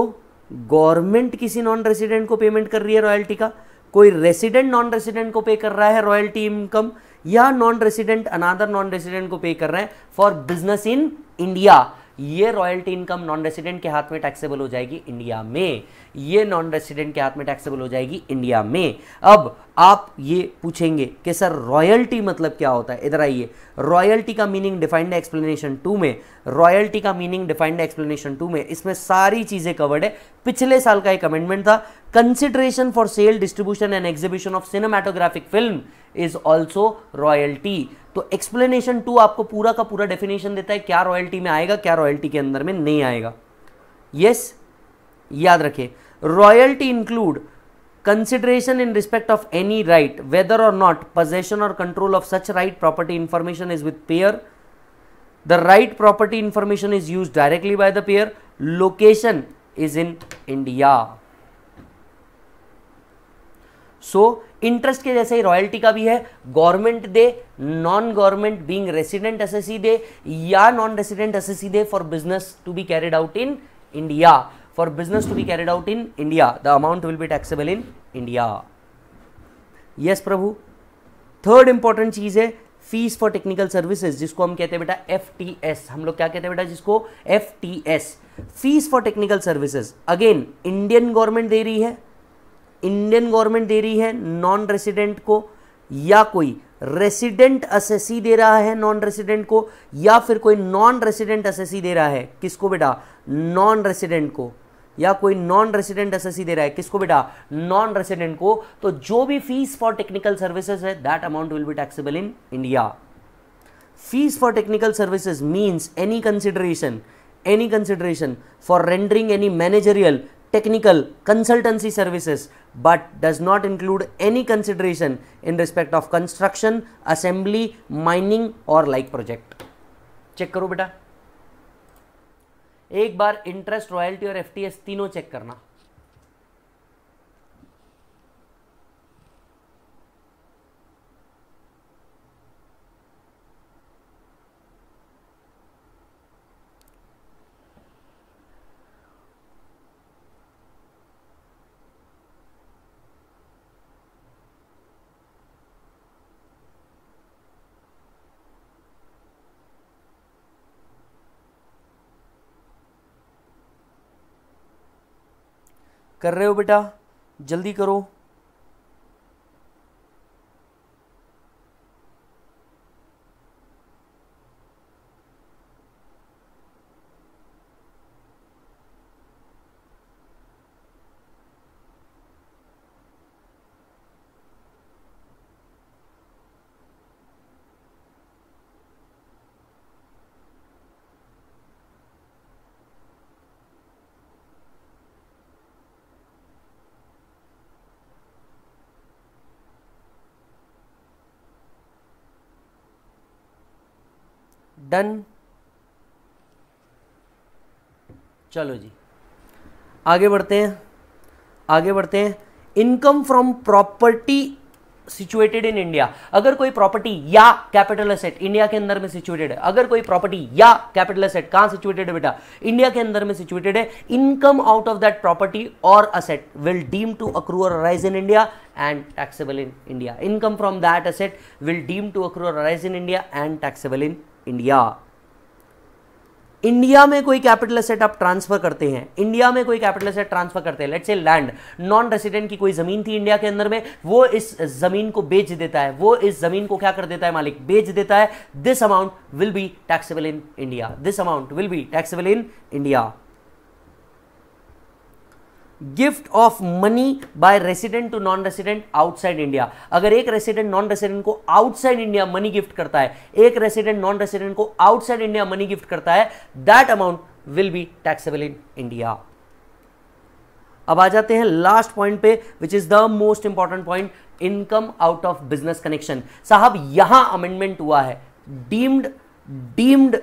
government किसी नॉन रेसिडेंट को पेमेंट कर रही है रॉयल्टी का कोई रेसिडेंट नॉन रेसिडेंट को पे कर रहा है रॉयल्टी इनकम या non resident another non resident को पे कर रहे हैं फॉर बिजनेस इन इंडिया ये रॉयल्टी इनकम नॉन रेसिडेंट के हाथ में टैक्सेबल हो जाएगी इंडिया में ये नॉन रेसिडेंट के हाथ में टैक्सेबल हो जाएगी इंडिया में अब आप ये पूछेंगे कि सर रॉयल्टी मतलब क्या होता है इधर आइए रॉयल्टी का मीनिंग डिफाइंड एक्सप्लेनेशन टू में रॉयल्टी का मीनिंग डिफाइंड एक्सप्लेनेशन टू में इसमें सारी चीज़ें कवर्ड है पिछले साल का एक अमेंडमेंट था consideration for sale distribution and exhibition of cinematographic film is also royalty तो एक्सप्लेनेशन टू आपको पूरा का पूरा डेफिनेशन देता है क्या रॉयल्टी में आएगा क्या रॉयल्टी के अंदर में नहीं आएगा यस yes? याद रखें royalty include consideration in respect of any right whether or not possession or control of such right property information is with payer the right property information is used directly by the payer location is in india so so, interest के जैसे ही royalty का भी है government दे non government being resident SSC दे या non resident SSC दे for business to be carried out in India for business to be carried out in India, the amount will be taxable in India. Yes, Prabhu. Third important चीज है fees for technical services जिसको हम कहते हैं बेटा F T S हम लोग क्या कहते हैं बेटा जिसको F T S fees for technical services again Indian government दे रही है इंडियन गवर्नमेंट दे रही है नॉन रेसिडेंट को या कोई रेसिडेंट असेसी दे रहा है नॉन रेसिडेंट को या फिर कोई नॉन रेसिडेंट असेसी दे रहा है किसको बेटा नॉन रेसिडेंट को या कोई नॉन रेसिडेंट एस दे रहा है किसको बेटा नॉन रेसिडेंट को तो जो भी फीस फॉर टेक्निकल सर्विसेज है that amount will be taxable in India fees for technical services means any consideration any consideration for rendering any managerial technical consultancy services but does not include any consideration in respect of construction assembly mining or like project check करो बेटा एक बार interest royalty और F तीनों check करना कर रहे हो बेटा जल्दी करो डन चलो जी आगे बढ़ते हैं आगे बढ़ते हैं income from property situated in India अगर कोई प्रॉपर्टी या कैपिटल असेट इंडिया के अंदर में सिचुएटेड है अगर कोई प्रॉपर्टी या कैपिटल असेट कहां सिचुएटेड है बेटा इंडिया के अंदर में सिचुएटेड है income out of that property or asset will deem to accrue or arise in India and taxable in India income from that asset will deem to accrue or arise in India and taxable in India India में कोई capital asset आप transfer करते हैं India में कोई capital asset transfer करते हैं late से लैंड नॉन रेसिडेंट की कोई जमीन थी इंडिया के अंदर में वो इस जमीन को बेच देता है वो इस जमीन को क्या कर देता है मालिक बेच देता है this amount will be taxable in India this amount will be taxable in India gift of money by resident to non resident outside India अगर एक रेसिडेंट नॉन रेसिडेंट को आउटसाइड इंडिया मनी गिफ्ट करता है एक resident non resident को outside India money gift करता है that amount will be taxable in India अब आ जाते हैं लास्ट पॉइंट पे which is the most important point income out of business connection साहब यहां अमेंडमेंट हुआ है deemed deemed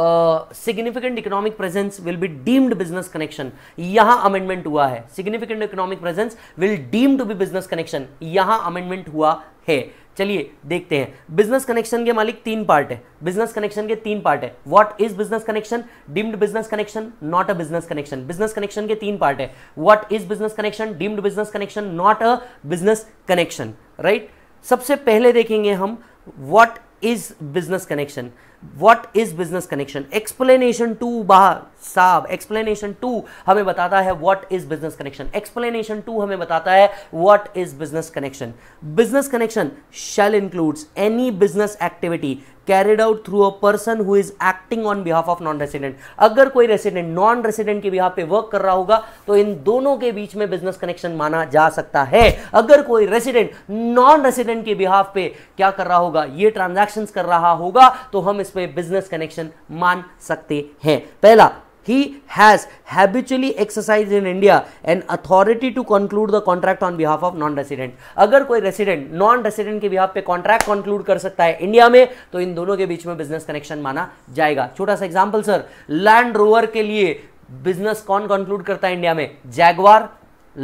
significant economic presence will be deemed business connection यहां अमेंडमेंट हुआ है significant economic presence will deem to be business connection यहां amendment हुआ है चलिए देखते हैं बिजनेस कनेक्शन के मालिक तीन पार्ट है बिजनेस कनेक्शन के तीन पार्ट है what is business connection deemed business connection not a business connection business connection के तीन पार्ट है what is business connection deemed business connection not a business connection right सबसे पहले देखेंगे हम what is business connection what is business connection explanation to bahar साहब explanation two हमें बताता है what is business connection explanation two हमें बताता है what is business connection business connection shell includes any business activity carried out through a person who is acting on behalf of non resident अगर कोई resident non resident के behalf पे work कर रहा होगा तो इन दोनों के बीच में बिजनेस कनेक्शन माना जा सकता है अगर कोई रेसिडेंट नॉन रेसिडेंट के बिहाफ पे क्या कर रहा होगा ये ट्रांजेक्शन कर रहा होगा तो हम इस पर बिजनेस कनेक्शन मान सकते हैं पहला he has habitually exercised in India an authority to conclude the contract on behalf of non-resident. अगर कोई resident non-resident के behalf पे contract conclude कर सकता है इंडिया में तो इन दोनों के बीच में business connection माना जाएगा छोटा सा एग्जाम्पल सर लैंड रोवर के लिए बिजनेस कौन कंक्लूड करता है इंडिया में जैगवार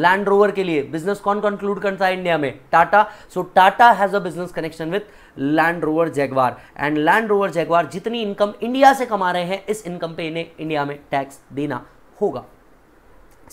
लैंड रोवर के लिए बिजनेस कौन कंक्लूड करता है इंडिया में Tata so Tata has a business connection with Land Rover Jaguar and Land Rover Jaguar जितनी इनकम इंडिया से कमा रहे हैं इस इनकम पे इन्हें इंडिया में टैक्स देना होगा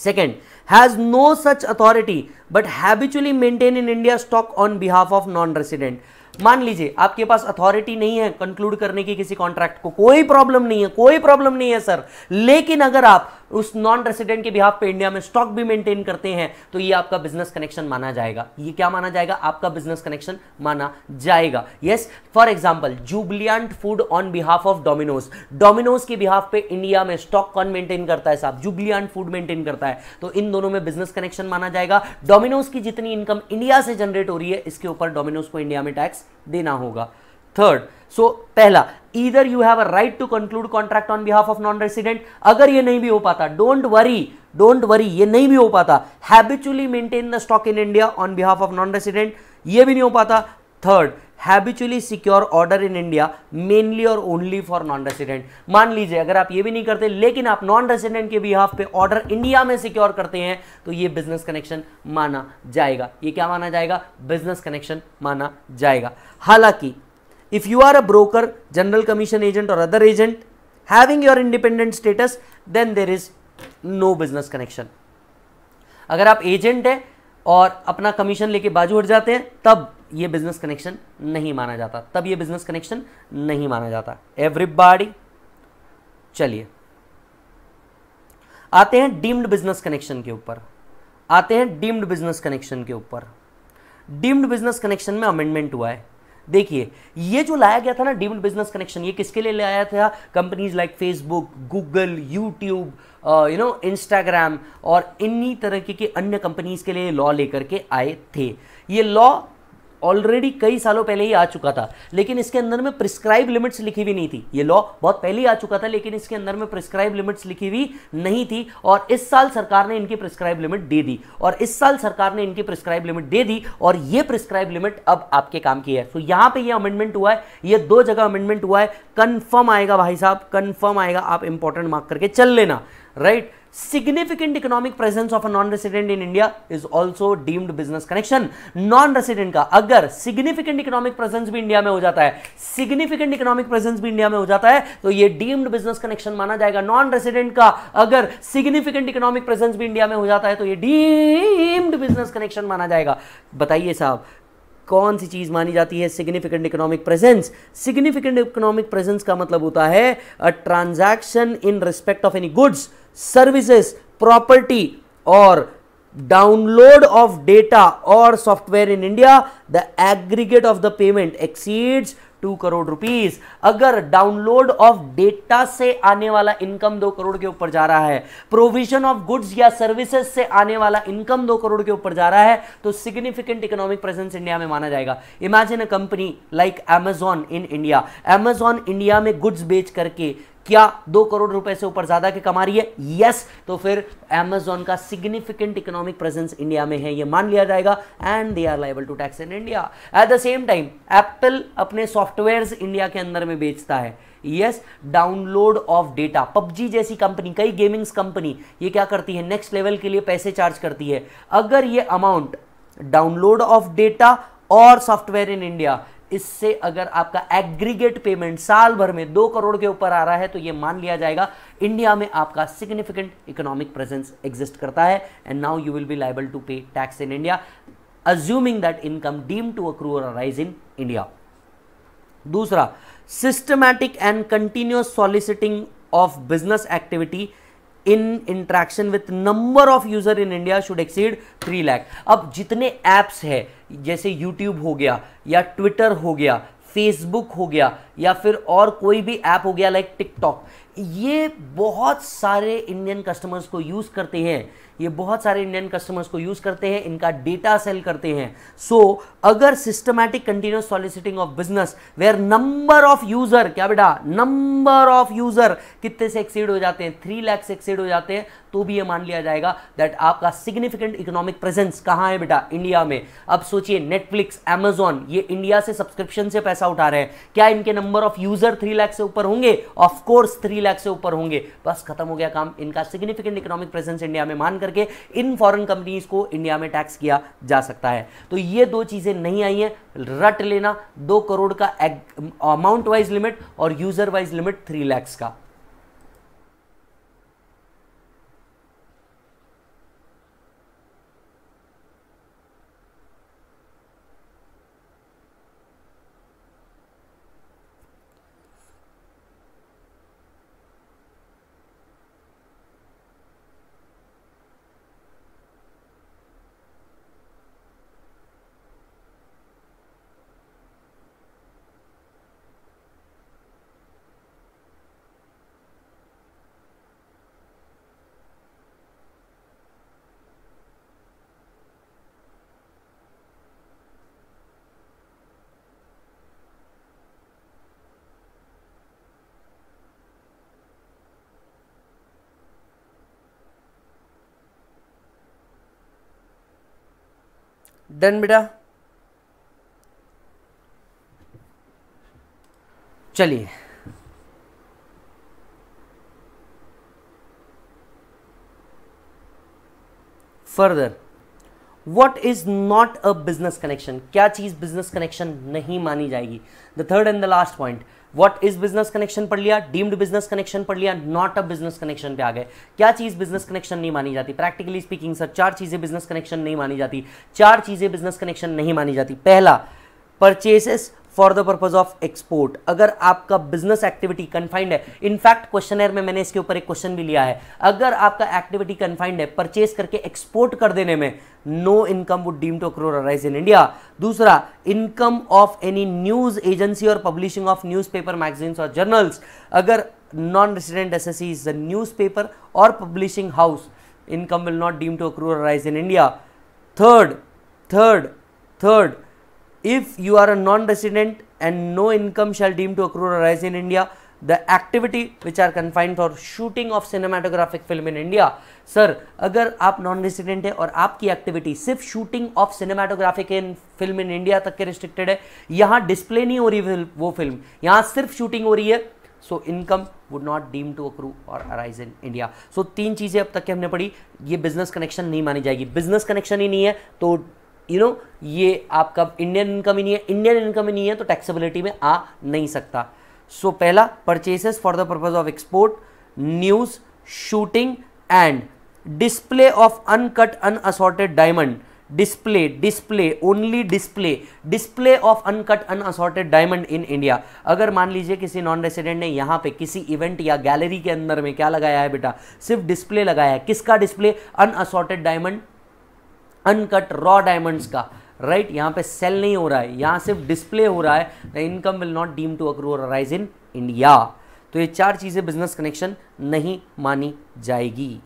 second has no such authority but habitually maintain in India stock on behalf of non resident मान लीजिए आपके पास अथॉरिटी नहीं है कंक्लूड करने की किसी कॉन्ट्रैक्ट को कोई प्रॉब्लम नहीं है कोई प्रॉब्लम नहीं है सर लेकिन अगर आप उस नॉन रेसिडेंट के बिहाफ पे इंडिया में स्टॉक भी मेंटेन करते हैं तो ये आपका बिजनेस कनेक्शन माना जाएगा ये क्या माना जाएगा आपका बिजनेस कनेक्शन माना जाएगा yes for example Jubilant food on behalf of Domino's Domino's के बिहाफ पे इंडिया में स्टॉक कौन मेंटेन करता है साहब जुबलियंट फूड मेंटेन करता है तो इन दोनों में बिजनेस कनेक्शन माना जाएगा डोमिनोज की जितनी इनकम इंडिया से जनरेट हो रही है इसके ऊपर डोमिनोज को इंडिया में टैक्स देना होगा थर्ड सो so, पहला इधर you have a right to conclude contract on behalf of non resident अगर ये नहीं भी हो पाता डोंट वरी डोंट वरी ये नहीं भी हो पाता habitually maintain the stock in India on behalf of non resident ये भी नहीं हो पाता third habitually secure order in India mainly or only for non resident मान लीजिए अगर आप ये भी नहीं करते लेकिन आप नॉन रेसिडेंट के बिहाफ पे ऑर्डर इंडिया में सिक्योर करते हैं तो ये बिजनेस कनेक्शन माना जाएगा ये क्या माना जाएगा बिजनेस कनेक्शन माना जाएगा हालांकि if you are a broker general commission agent or other agent having your independent status then there is no business connection अगर आप एजेंट हैं और अपना कमीशन लेके बाजू हट जाते हैं तब ये बिजनेस कनेक्शन नहीं माना जाता तब ये बिजनेस कनेक्शन नहीं माना जाता एवरीबॉडी चलिए आते हैं डीम्ड बिजनेस कनेक्शन के ऊपर आते हैं डीम्ड बिजनेस कनेक्शन के ऊपर डीम्ड बिजनेस कनेक्शन में अमेंडमेंट हुआ है देखिए ये जो लाया गया था ना डीम्ड बिजनेस कनेक्शन ये किसके लिए लाया था companies like Facebook Google YouTube you know Instagram और इन्हीं तरह की अन्य कंपनीज के लिए लॉ लेकर के आए थे ये लॉ ऑलरेडी कई सालों पहले ही आ चुका था लेकिन इसके अंदर में प्रिस्क्राइब लिमिट्स लिखी हुई नहीं थी ये लॉ बहुत पहले ही आ चुका था लेकिन इसके अंदर में प्रिस्क्राइब लिमिट्स लिखी हुई नहीं थी और इस साल सरकार ने इनकी प्रिस्क्राइब लिमिट दे दी और इस साल सरकार ने इनकी प्रिस्क्राइब लिमिट दे दी और ये प्रिस्क्राइब लिमिट अब आपके काम की है तो यहां पर यह अमेंडमेंट हुआ है यह दो जगह अमेंडमेंट हुआ है कन्फर्म आएगा भाई साहब कन्फर्म आएगा आप इंपॉर्टेंट मार्क करके चल लेना right right? significant economic presence of a non-resident in India is also deemed business connection. Non-resident का अगर significant economic presence भी इंडिया में हो जाता है significant economic presence भी इंडिया में हो जाता है तो ये deemed business connection माना जाएगा non-resident का अगर significant economic presence भी इंडिया में हो जाता है तो ये deemed business connection माना जाएगा बताइए साहब कौन सी चीज मानी जाती है significant economic presence significant economic presence का मतलब होता है a transaction in respect of any goods services property or download of data or software in India the aggregate of the payment exceeds two crore rupees अगर download of data से आने वाला income दो करोड़ के ऊपर जा रहा है प्रोविजन ऑफ गुड्स या सर्विसेज से आने वाला इनकम दो करोड़ के ऊपर जा रहा है तो सिग्निफिकेंट इकोनॉमिक प्रेजेंस इंडिया में माना जाएगा imagine a company like Amazon in India Amazon India में गुड्स बेच करके क्या दो करोड़ रुपए से ऊपर ज्यादा की कमा रही है यस तो फिर एमेजॉन का सिग्निफिकेंट इकोनॉमिक प्रेजेंस इंडिया में है ये मान लिया जाएगा and they are liable to tax in India at the same time Apple अपने सॉफ्टवेयर इंडिया के अंदर में बेचता है yes download of data PUBG जैसी कंपनी कई गेमिंग्स कंपनी ये क्या करती है नेक्स्ट लेवल के लिए पैसे चार्ज करती है अगर ये amount download of data or software in India इससे अगर आपका एग्रीगेट पेमेंट साल भर में दो करोड़ के ऊपर आ रहा है तो यह मान लिया जाएगा इंडिया में आपका सिग्निफिकेंट इकोनॉमिक प्रेजेंस एग्जिस्ट करता है and now you will be liable to pay tax in India assuming that income deem to accrue or arise in दूसरा systematic and continuous soliciting of business activity in interaction with number of user in India should exceed three lakh अब जितने apps है जैसे YouTube हो गया या Twitter हो गया फेसबुक हो गया या फिर और कोई भी ऐप हो गया लाइक टिकटॉक ये बहुत सारे इंडियन कस्टमर्स को यूज़ करते हैं ये बहुत सारे इंडियन कस्टमर्स को यूज़ करते हैं इनका डेटा सेल करते हैं सो so, अगर systematic continuous soliciting of business where number of user क्या बेटा नंबर ऑफ यूज़र कितने से एक्सीड हो जाते हैं थ्री लैक्स एक्सीड हो जाते हैं तो भी ये मान लिया जाएगा दैट आपका सिग्निफिकेंट इकोनॉमिक प्रेजेंस कहाँ है बेटा इंडिया में अब सोचिए नेटफ्लिक्स एमेजॉन ये इंडिया से सब्सक्रिप्शन से पैसा उठा रहे हैं क्या इनके number of user three lakh से ऊपर होंगे ऑफकोर्स थ्री लाख से ऊपर होंगे बस खत्म हो गया काम इनका सिग्निफिकेंट इकोनॉमिक प्रेजेंस इंडिया में मानकर करके इन फॉरेन कंपनीज को इंडिया में टैक्स किया जा सकता है तो ये दो चीज़ें नहीं आई हैं रट लेना दो करोड़ का अमाउंट वाइज लिमिट और user wise limit three lakhs का डन बेटा चलिए further what is not a business connection क्या चीज बिजनेस कनेक्शन नहीं मानी जाएगी the third and the last point what is business connection पढ़ लिया डीम्ड बिजनेस कनेक्शन पढ़ लिया नॉट अ बिजनेस कनेक्शन पे आ गए क्या चीज बिजनेस कनेक्शन नहीं मानी जाती प्रैक्टिकली स्पीकिंग सर चार चीजें बिजनेस कनेक्शन नहीं मानी जाती चार चीजें बिजनेस कनेक्शन नहीं मानी जाती पहला purchases for the purpose of export अगर आपका बिजनेस एक्टिविटी कन्फाइंड है इनफैक्ट क्वेश्चन में मैंने इसके ऊपर एक क्वेश्चन भी लिया है अगर आपका एक्टिविटी कन्फाइंड है परचेस करके एक्सपोर्ट कर देने में no income would deem to accrue or arise in India दूसरा income of any news agency और publishing of news paper magazines और जर्नल्स अगर non resident S S is the news paper और publishing house income will not deem to accrue or arise in India third third third if you are a non-resident and no income shall deem to accrue or arise in India, the activity which are confined for shooting of cinematographic film in India. Sir, अगर आप non resident है और आपकी activity सिर्फ shooting of cinematographic in film in India तक के restricted है यहाँ डिस्प्ले नहीं हो रही वो फिल्म यहाँ सिर्फ शूटिंग हो रही है so income would not deem to accrue or arise in India so तीन चीज़ें अब तक के हमने पढ़ी ये बिजनेस कनेक्शन नहीं मानी जाएगी बिजनेस कनेक्शन ही नहीं है तो यू नो ये आपका इंडियन इनकम ही नहीं है इंडियन इनकम ही नहीं है तो टैक्सेबिलिटी में आ नहीं सकता सो so, पहला purchases for the purpose of export news shooting and display of uncut unassorted diamond display display only display display of uncut unassorted diamond in India अगर मान लीजिए किसी नॉन रेसिडेंट ने यहाँ पे किसी इवेंट या गैलरी के अंदर में क्या लगाया है बेटा सिर्फ डिस्प्ले लगाया है किसका display unassorted diamond uncut raw diamonds का राइट right? यहाँ पे सेल नहीं हो रहा है यहाँ सिर्फ डिस्प्ले हो रहा है the income will not deem to accrue rise in India तो ये चार चीज़ें बिजनेस कनेक्शन नहीं मानी जाएगी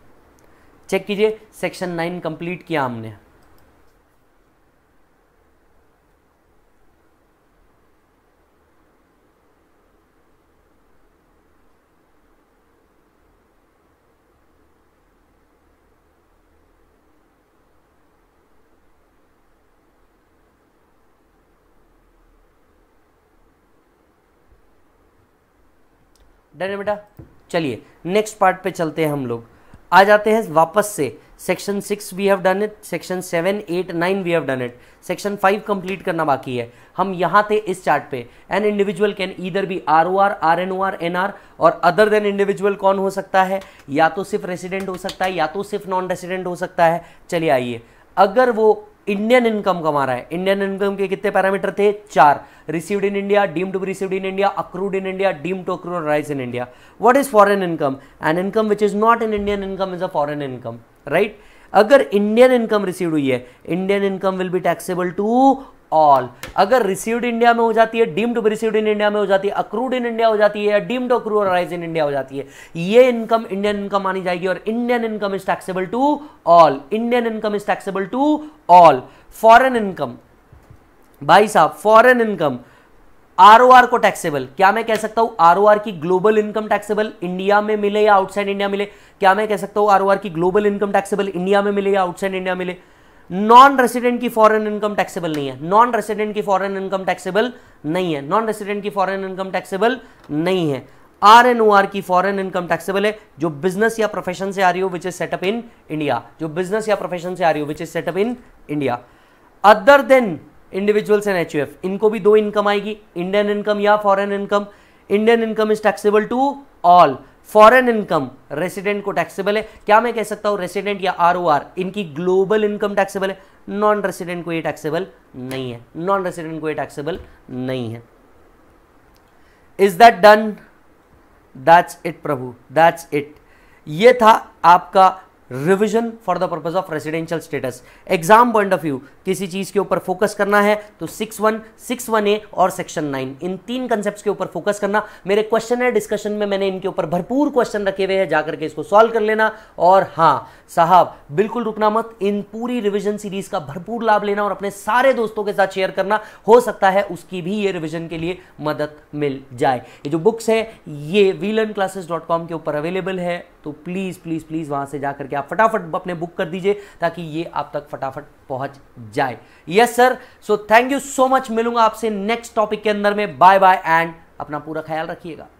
चेक कीजिए सेक्शन नाइन कंप्लीट किया हमने डन है बेटा चलिए नेक्स्ट पार्ट पे चलते हैं हम लोग आ जाते हैं वापस से section six we have done it section seven eight nine we have done it section five complete करना बाकी है हम यहाँ थे इस चार्ट पे an individual can either be R O R R N O R N R और other than individual कौन हो सकता है या तो सिर्फ रेसिडेंट हो सकता है या तो सिर्फ नॉन रेसिडेंट हो सकता है चलिए आइए अगर वो इंडियन इनकम कमा रहा है इंडियन इनकम के कितने पैरामीटर थे चार received in India deem to received in India accrued in India deem to accrued rise in India what is foreign income an income which is not an Indian income is a foreign income right अगर Indian income receive हुई है Indian income will be taxable to all अगर received India में हो जाती है deemed received in India में हो जाती है अक्रूड इन इंडिया हो जाती है या डीम्ड अक्रूराइज इन इंडिया हो जाती है ये इनकम इंडियन इनकम मानी जाएगी और Indian income is taxable to all Indian income is taxable to all foreign income भाई साहब फॉरन इनकम आर को टैक्सेबल क्या मैं कह सकता हूं आर की ग्लोबल इनकम टैक्सेबल इंडिया में मिले या आउटसाइड इंडिया मिले क्या मैं कह सकता हूं आर की ग्लोबल इनकम टैक्सेबल इंडिया में मिले या आउटसाइड इंडिया मिले नॉन रेसिडेंट की फॉरेन इनकम टैक्सेबल नहीं है नॉन रेसिडेंट की फॉरेन इनकम टैक्सेबल नहीं है नॉन रेसिडेंट की फॉरेन इनकम टैक्सेबल नहीं है आर एन ओ आर की फॉरेन इनकम टैक्सेबल है जो बिजनेस या प्रोफेशन से आ रही हो which is setup in India जो बिजनेस या प्रोफेशन से आ रही हो which is setup in India other than individuals and H U F इनको भी दो इनकम आएगी इंडियन इनकम या foreign income Indian income is taxable to all foreign income resident को टैक्सेबल है क्या मैं कह सकता हूं रेसिडेंट या आर ओ आर इनकी ग्लोबल इनकम टैक्सेबल है नॉन रेसिडेंट को ये टैक्सेबल नहीं है नॉन रेसिडेंट को ये टैक्सेबल नहीं है is that done that's it Prabhu that's it ये था आपका revision for the purpose of residential status exam point of view किसी चीज़ के ऊपर फोकस करना है तो six one six one A और सेक्शन नाइन इन तीन कंसेप्ट के ऊपर फोकस करना मेरे क्वेश्चन है डिस्कशन में मैंने इनके ऊपर भरपूर क्वेश्चन रखे हुए हैं जाकर के इसको सॉल्व कर लेना और हाँ साहब बिल्कुल रुकना मत इन पूरी रिविजन सीरीज का भरपूर लाभ लेना और अपने सारे दोस्तों के साथ शेयर करना हो सकता है उसकी भी ये रिविजन के लिए मदद मिल जाए ये जो बुक्स है ये वीलन क्लासेस डॉट कॉम के ऊपर अवेलेबल है तो प्लीज़ प्लीज़ प्लीज़ वहाँ से जा करके आप फटाफट अपने बुक कर दीजिए ताकि ये आप तक फटाफट पहुँच जाए yes sir so thank you so much मिलूंगा आपसे नेक्स्ट टॉपिक के अंदर में बाय बाय एंड अपना पूरा ख्याल रखिएगा